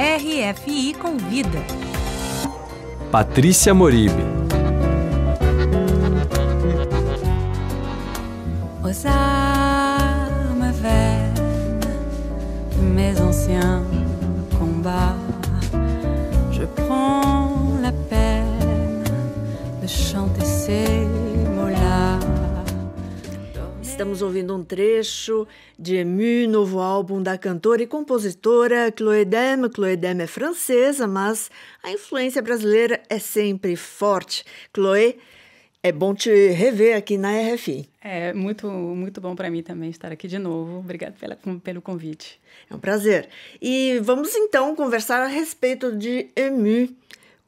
RFI Convida. Patrícia Moribe. Aux âmes vaines, mes anciens combats. Estamos ouvindo um trecho de Emu, novo álbum da cantora e compositora Chloé Dem. Chloé Dem é francesa, mas a influência brasileira é sempre forte. Chloé, é bom te rever aqui na RFI. É muito, muito bom para mim também estar aqui de novo. Obrigada pela, pelo convite. É um prazer. E vamos então conversar a respeito de Emu.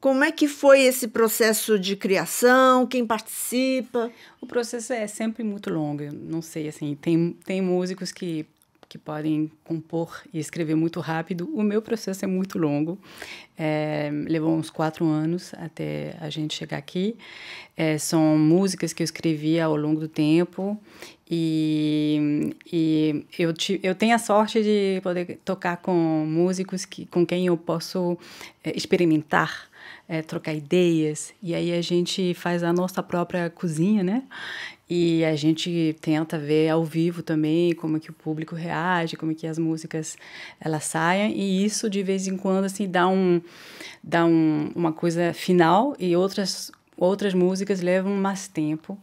Como é que foi esse processo de criação? Quem participa? O processo é sempre muito longo. Não sei, assim, tem, tem músicos que que podem compor e escrever muito rápido. O meu processo é muito longo, é, levou uns quatro anos até a gente chegar aqui. É, são músicas que eu escrevi ao longo do tempo e, e eu, te, eu tenho a sorte de poder tocar com músicos que, com quem eu posso é, experimentar é, trocar ideias. E aí a gente faz a nossa própria cozinha, né? E a gente tenta ver ao vivo também como é que o público reage, como é que as músicas elas saem. E isso de vez em quando assim dá um dá um, uma coisa final e outras outras músicas levam mais tempo.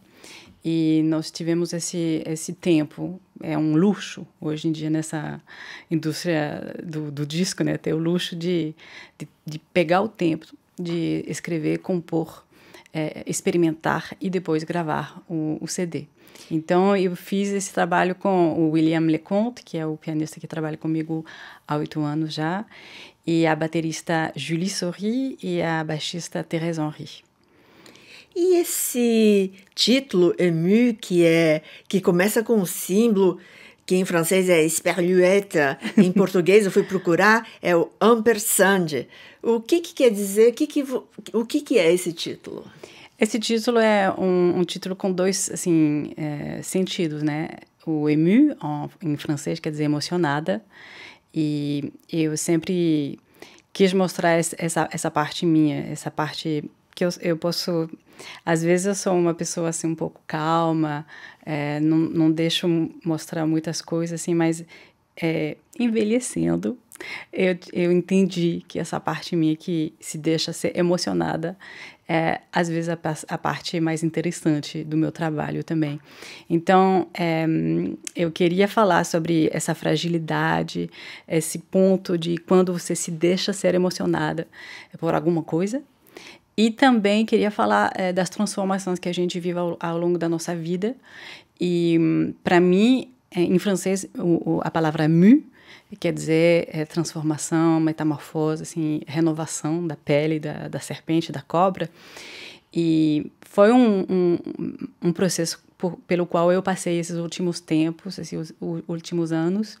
E nós tivemos esse, esse tempo, é um luxo hoje em dia nessa indústria do, do disco, né? Ter o luxo de, de, de pegar o tempo de escrever, compor, é, experimentar e depois gravar o, o, CD. Então, eu fiz esse trabalho com o William Leconte, que é o pianista que trabalha comigo há oito anos já, e a baterista Julie Sorry e a baixista Thérèse Henry. E esse título, Emu, que é que começa com o símbolo, que em francês é esperluette, em português eu fui procurar, é o ampersand. O que, que quer dizer, que que, o que, que é esse título? Esse título é um, um título com dois assim, é, sentidos, né? O ému, em francês, quer dizer emocionada, e eu sempre quis mostrar essa, essa parte minha, essa parte que eu, eu posso. Às vezes eu sou uma pessoa assim um pouco calma, é, não, não deixo mostrar muitas coisas assim, mas é, envelhecendo, eu, eu entendi que essa parte minha que se deixa ser emocionada é, às vezes, a, a, parte mais interessante do meu trabalho também. Então, é, eu queria falar sobre essa fragilidade, esse ponto de quando você se deixa ser emocionada por alguma coisa, e também queria falar é, das transformações que a gente vive ao, ao longo da nossa vida. E, hum, para mim, eh, em francês, o, o, a palavra mu quer dizer é, transformação, metamorfose, assim, renovação da pele da, da serpente, da cobra. E foi um, um, um processo por, pelo qual eu passei esses últimos tempos, esses últimos anos.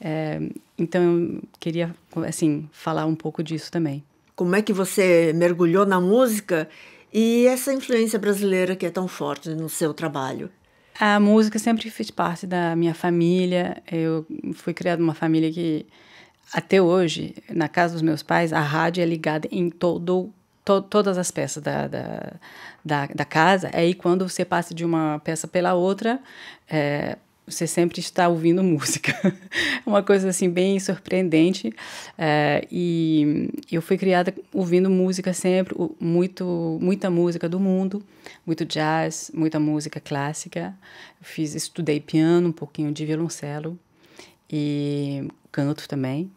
É, então, eu queria, assim, falar um pouco disso também como é que você mergulhou na música e essa influência brasileira que é tão forte no seu trabalho? A música sempre fez parte da minha família. Eu fui criada numa família que, até hoje, na casa dos meus pais, a rádio é ligada em todo, to, todas as peças da, da, da, da casa. Aí, quando você passa de uma peça pela outra, é, você sempre está ouvindo música. É uma coisa assim bem surpreendente. É, e eu fui criada ouvindo música sempre, muito, muita música do mundo, muito jazz, muita música clássica. Eu fiz, estudei piano, um pouquinho de violoncelo e canto também.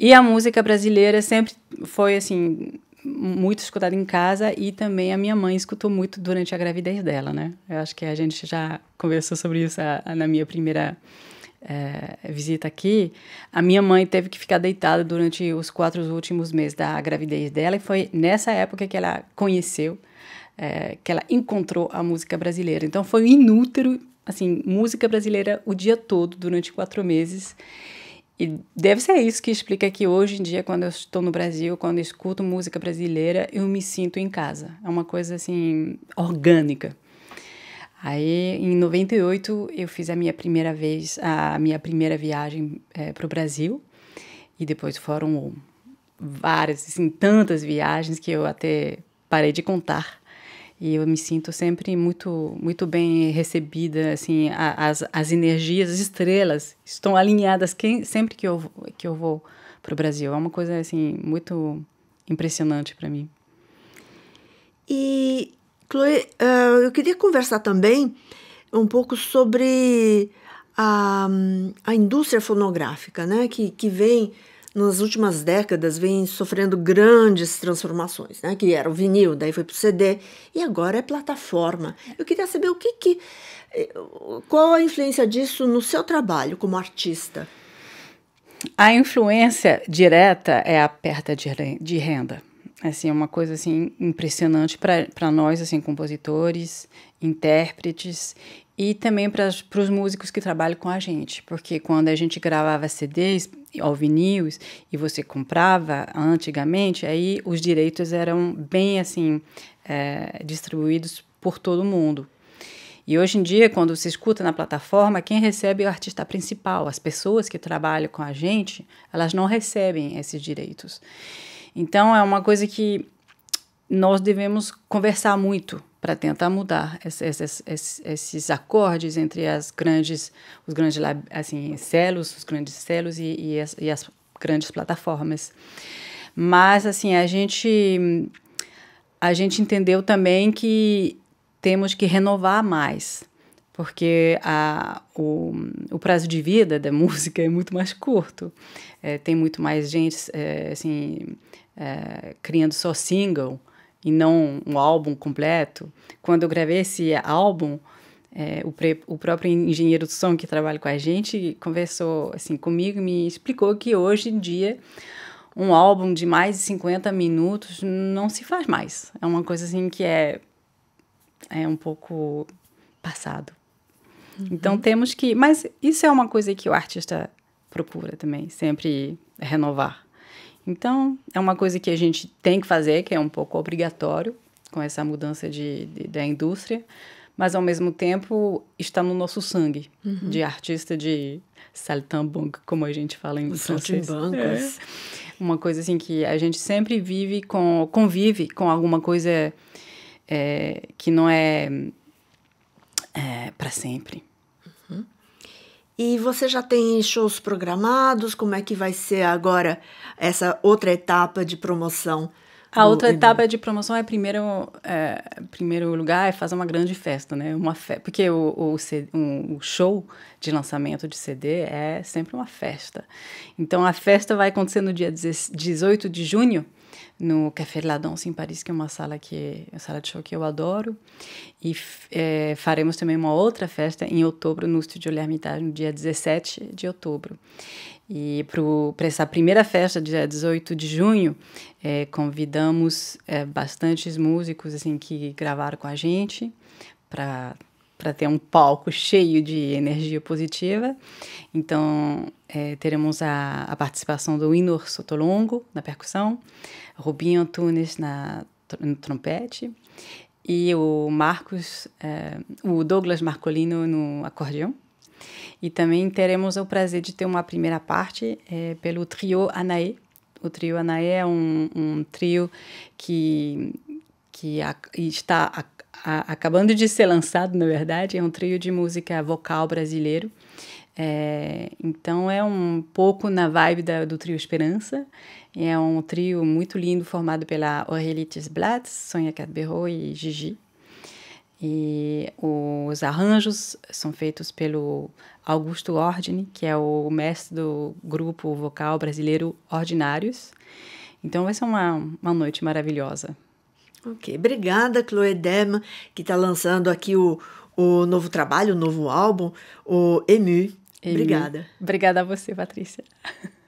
E a música brasileira sempre foi assim muito escutado em casa e também a minha mãe escutou muito durante a gravidez dela, né? Eu acho que a gente já conversou sobre isso a, a, na minha primeira é, visita aqui. A minha mãe teve que ficar deitada durante os quatro últimos meses da gravidez dela e foi nessa época que ela conheceu, é, que ela encontrou a música brasileira. Então foi inútero, assim, música brasileira o dia todo durante quatro meses. E deve ser isso que explica que hoje em dia, quando eu estou no Brasil, quando eu escuto música brasileira, eu me sinto em casa. É uma coisa assim, orgânica. Aí, em 98, eu fiz a minha primeira vez, a minha primeira viagem é, eh, para o Brasil. E depois foram várias, assim, tantas viagens que eu até parei de contar e eu me sinto sempre muito muito bem recebida assim a, as, as energias as estrelas estão alinhadas quem, sempre que eu que eu vou para o Brasil é uma coisa assim muito impressionante para mim e Chloe eh, eu queria conversar também um pouco sobre a, a indústria fonográfica né que que vem nas últimas décadas vem sofrendo grandes transformações, né? Que era o vinil, daí foi para o CD e agora é plataforma. Eu queria saber o que, que eh, qual a influência disso no seu trabalho como artista? A influência direta é a perda de renda. Assim, é uma coisa assim impressionante para nós assim compositores, intérpretes e também para os músicos que trabalham com a gente, porque quando a gente gravava CDs ou vinis e você comprava antigamente, aí os direitos eram bem assim é, distribuídos por todo mundo. E hoje em dia, quando se escuta na plataforma, quem recebe é o artista principal. As pessoas que trabalham com a gente, elas não recebem esses direitos. Então é uma coisa que nós devemos conversar muito para tentar mudar esses, esses, esses, acordes entre as grandes, os grandes assim, celos, os grandes celos e, e, as, e as grandes plataformas. Mas assim a gente a gente entendeu também que temos que renovar mais, porque a, o, o, prazo de vida da música é muito mais curto, é, tem muito mais gente é, assim, é, criando só single e não um álbum completo. Quando eu gravei esse álbum, é, o, pre, o, próprio engenheiro de som que trabalha com a gente conversou assim comigo e me explicou que hoje em dia um álbum de mais de 50 minutos não se faz mais. É uma coisa assim que é, é um pouco passado. Uhum. Então temos que. Mas isso é uma coisa que o artista procura também, sempre renovar. Então, é uma coisa que a gente tem que fazer, que é um pouco obrigatório com essa mudança de, de da indústria, mas ao mesmo tempo está no nosso sangue uhum. de artista de saltambang, como a gente fala em Os francês. É. Uma coisa assim que a gente sempre vive com convive com alguma coisa é, que não é, é para sempre. E você já tem shows programados? Como é que vai ser agora essa outra etapa de promoção? A outra etapa de promoção é primeiro, é, primeiro lugar é fazer uma grande festa, né? Uma fe... Porque o, o, o, show de lançamento de CD é sempre uma festa. Então a festa vai acontecer no dia 18 de junho no Café La Danse em Paris, que é uma sala que é sala de show que eu adoro. E é, faremos também uma outra festa em outubro no Estúdio L'Hermitage, no dia 17 de outubro. E para essa primeira festa, dia 18 de junho, é, convidamos é, bastantes músicos assim que gravaram com a gente para para ter um palco cheio de energia positiva. Então, é, teremos a, a, participação do Inor Sotolongo na percussão, Rubinho Antunes na, no trompete e o Marcos, é, o Douglas Marcolino no acordeão. E também teremos o prazer de ter uma primeira parte é, pelo trio Anaê. O trio Anaê é um, um trio que que está a, acabando de ser lançado, na verdade, é um trio de música vocal brasileiro. É, então é um pouco na vibe da, do trio Esperança. É um trio muito lindo formado pela Aurelites Blatz, Sonia Cadberro e Gigi. E os arranjos são feitos pelo Augusto Ordine, que é o mestre do grupo vocal brasileiro Ordinários. Então vai ser uma, uma noite maravilhosa. Ok, obrigada Chloe que está lançando aqui o, o novo trabalho, o novo álbum, o Emu. Emu. Obrigada. Obrigada a você, Patrícia.